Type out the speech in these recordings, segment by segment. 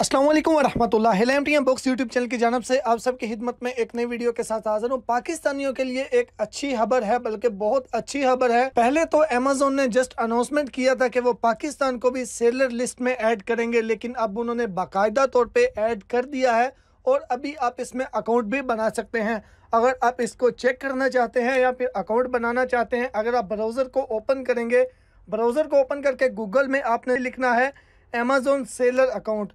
असलम वरहमल M box YouTube channel की जानब से आप सबकी खिदमत में एक नई वीडियो के साथ हाजिर हूँ पाकिस्तानियों के लिए एक अच्छी खबर है बल्कि बहुत अच्छी खबर है पहले तो अमेजोन ने जस्ट अनाउंसमेंट किया था कि वो पाकिस्तान को भी सेलर लिस्ट में ऐड करेंगे लेकिन अब उन्होंने बाकायदा तौर पर ऐड कर दिया है और अभी आप इसमें अकाउंट भी बना सकते हैं अगर आप इसको चेक करना चाहते हैं या फिर अकाउंट बनाना चाहते हैं अगर आप ब्राउज़र को ओपन करेंगे ब्राउज़र को ओपन करके गूगल में आपने लिखना है अमेजोन सेलर अकाउंट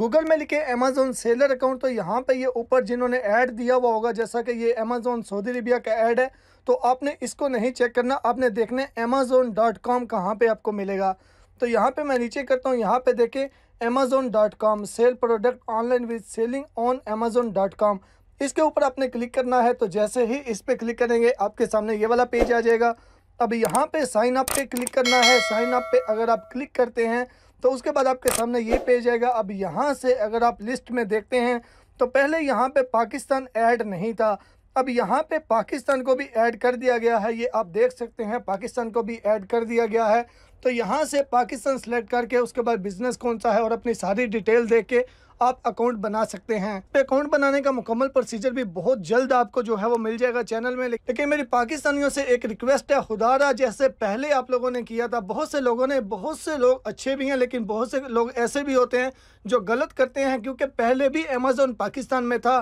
गूगल में लिखे अमेजोन सेलर अकाउंट तो यहाँ पे ये ऊपर जिन्होंने ऐड दिया हुआ होगा जैसा कि ये अमेजोन सऊदी अरबिया का ऐड है तो आपने इसको नहीं चेक करना आपने देखना अमेजोन डॉट कॉम कहाँ पर आपको मिलेगा तो यहाँ पे मैं नीचे करता हूँ यहाँ पे देखें Amazon dot com sale product online with selling on Amazon dot com इसके ऊपर आपने क्लिक करना है तो जैसे ही इस पर क्लिक करेंगे आपके सामने ये वाला पेज आ जाएगा अब यहाँ पे साइन अप पे क्लिक करना है साइन अप पे अगर आप क्लिक करते हैं तो उसके बाद आपके सामने ये पेज आएगा अब यहाँ से अगर आप लिस्ट में देखते हैं तो पहले यहाँ पे पाकिस्तान ऐड नहीं था अब यहाँ पे पाकिस्तान को भी ऐड कर दिया गया है ये आप देख सकते हैं पाकिस्तान को भी ऐड कर दिया गया है तो यहाँ से पाकिस्तान सेलेक्ट करके उसके बाद बिजनेस कौन सा है और अपनी सारी डिटेल दे के आप अकाउंट बना सकते हैं अकाउंट तो बनाने का मुकम्मल प्रोसीजर भी बहुत जल्द आपको जो है वो मिल जाएगा चैनल में लेकिन मेरी पाकिस्तानियों से एक रिक्वेस्ट है खुदारा जैसे पहले आप लोगों ने किया था बहुत से लोगों ने बहुत से लोग अच्छे भी हैं लेकिन बहुत से लोग ऐसे भी होते हैं जो गलत करते हैं क्योंकि पहले भी अमेजोन पाकिस्तान में था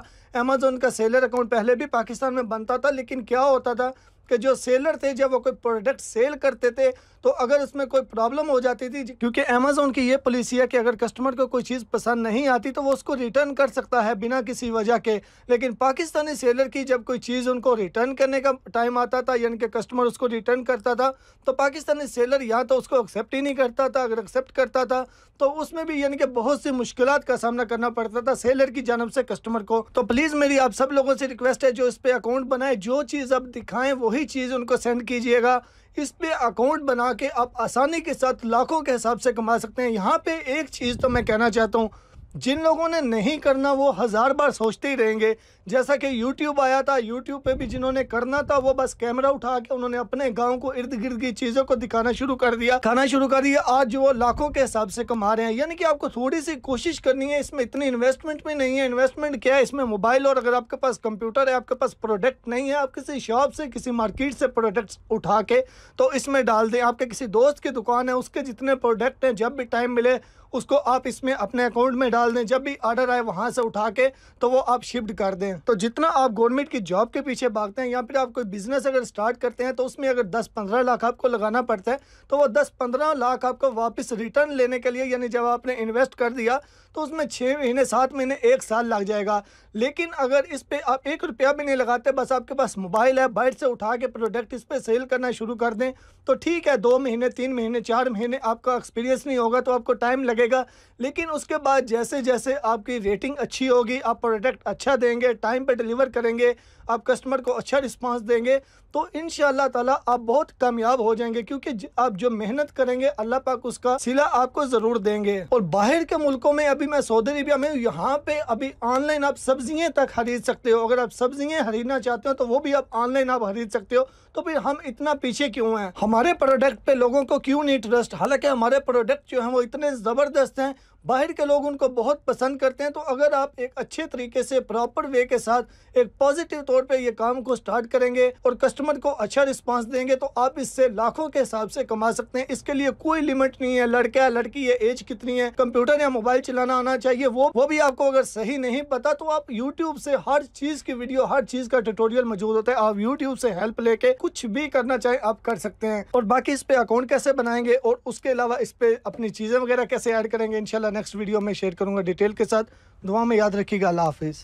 अमेजोन का सेलर अकाउंट पहले भी पाकिस्तान में बनता था लेकिन क्या होता था कि जो सेलर थे जब वो कोई प्रोडक्ट सेल करते थे तो अगर उसमें कोई प्रॉब्लम हो जाती थी क्योंकि अमेजोन की ये पॉलिसी है कि अगर कस्टमर को कोई चीज़ पसंद नहीं आती तो वो उसको रिटर्न कर सकता है बिना किसी वजह के लेकिन पाकिस्तानी सेलर की जब कोई चीज़ उनको रिटर्न करने का टाइम आता था यानी कि कस्टमर उसको रिटर्न करता था तो पाकिस्तानी सेलर या तो उसको एक्सेप्ट ही नहीं करता था अगर एक्सेप्ट करता था तो उसमें भी यानी कि बहुत सी मुश्किल का सामना करना पड़ता था सेलर की जानब से कस्टमर को तो प्लीज़ मेरी आप सब लोगों से रिक्वेस्ट है जो इस पर अकाउंट बनाए जो चीज़ आप दिखाएं वही भी चीज़ उनको सेंड कीजिएगा इस पर अकाउंट बना के आप आसानी के साथ लाखों के हिसाब से कमा सकते हैं यहाँ पे एक चीज़ तो मैं कहना चाहता हूँ जिन लोगों ने नहीं करना वो हज़ार बार सोचते ही रहेंगे जैसा कि YouTube आया था YouTube पे भी जिन्होंने करना था वो बस कैमरा उठा के उन्होंने अपने गांव को इर्द गिर्द की चीज़ों को दिखाना शुरू कर दिया खाना शुरू कर दिया आज जो वो लाखों के हिसाब से कमा रहे हैं यानी कि आपको थोड़ी सी कोशिश करनी है इसमें इतनी इन्वेस्टमेंट भी नहीं है इन्वेस्टमेंट क्या है इसमें मोबाइल और अगर आपके पास कंप्यूटर है आपके पास प्रोडक्ट नहीं है आप किसी शॉप से किसी मार्केट से प्रोडक्ट्स उठा के तो इसमें डाल दें आपके किसी दोस्त की दुकान है उसके जितने प्रोडक्ट हैं जब भी टाइम मिले उसको आप इसमें अपने अकाउंट में डाल डाल दें जब भी ऑर्डर आए वहाँ से उठा के तो वो आप शिफ्ट कर दें तो जितना आप गवर्नमेंट की जॉब के पीछे भागते हैं या फिर आप कोई बिजनेस अगर स्टार्ट करते हैं तो उसमें अगर दस पंद्रह लाख आपको लगाना पड़ता है तो वो दस पंद्रह लाख आपको वापस रिटर्न लेने के लिए यानी जब आपने इन्वेस्ट कर दिया तो उसमें छः महीने सात महीने एक साल लग जाएगा लेकिन अगर इस पर आप एक रुपया भी नहीं लगाते बस आपके पास मोबाइल है बाइट से उठा के प्रोडक्ट इस पर सेल करना शुरू कर दें तो ठीक है दो महीने तीन महीने चार महीने आपका एक्सपीरियंस नहीं होगा तो आपको टाइम लगेगा लेकिन उसके बाद जैसे जैसे जैसे आपकी रेटिंग अच्छी होगी आप प्रोडक्ट अच्छा देंगे टाइम पर डिलीवर करेंगे आप कस्टमर को अच्छा रिस्पांस देंगे तो इन ताला आप बहुत कामयाब हो जाएंगे क्योंकि आप जो मेहनत करेंगे अल्लाह पाक उसका सिला आपको ज़रूर देंगे और बाहर के मुल्कों में अभी मैं सऊदी अरेबिया में यहाँ पे अभी ऑनलाइन आप सब्जियाँ तक खरीद सकते हो अगर आप सब्जियाँ खरीदना चाहते हो तो वो भी आप ऑनलाइन आप खरीद सकते हो तो फिर हम इतना पीछे क्यों है हमारे प्रोडक्ट पे लोगों को क्यों नहीं ट्रस्ट हालांकि हमारे प्रोडक्ट जो है वो इतने ज़बरदस्त हैं बाहर के लोग उनको बहुत पसंद करते हैं तो अगर आप एक अच्छे तरीके से प्रॉपर वे के साथ एक पॉजिटिव तौर पर ये काम को स्टार्ट करेंगे और कस्टमर को अच्छा रिस्पॉन्स देंगे तो आप इससे लाखों के हिसाब से कमा सकते हैं इसके लिए कोई लिमिट नहीं है लड़का है लड़की है एज कितनी है कंप्यूटर या मोबाइल चलाना आना चाहिए वो वो भी आपको अगर सही नहीं पता तो आप यूट्यूब से हर चीज की वीडियो हर चीज का ट्यूटोरियल मौजूद होता है आप यूट्यूब से हेल्प लेके कुछ भी करना चाहे आप कर सकते हैं और बाकी इस पे अकाउंट कैसे बनाएंगे और उसके अलावा इस पे अपनी चीजें वगैरह कैसे ऐड करेंगे इनशाला नेक्स्ट वीडियो में शेयर करूँ करूँगा डिटेल के साथ दुआ में याद रखिएगा अल्लाह हाफिज़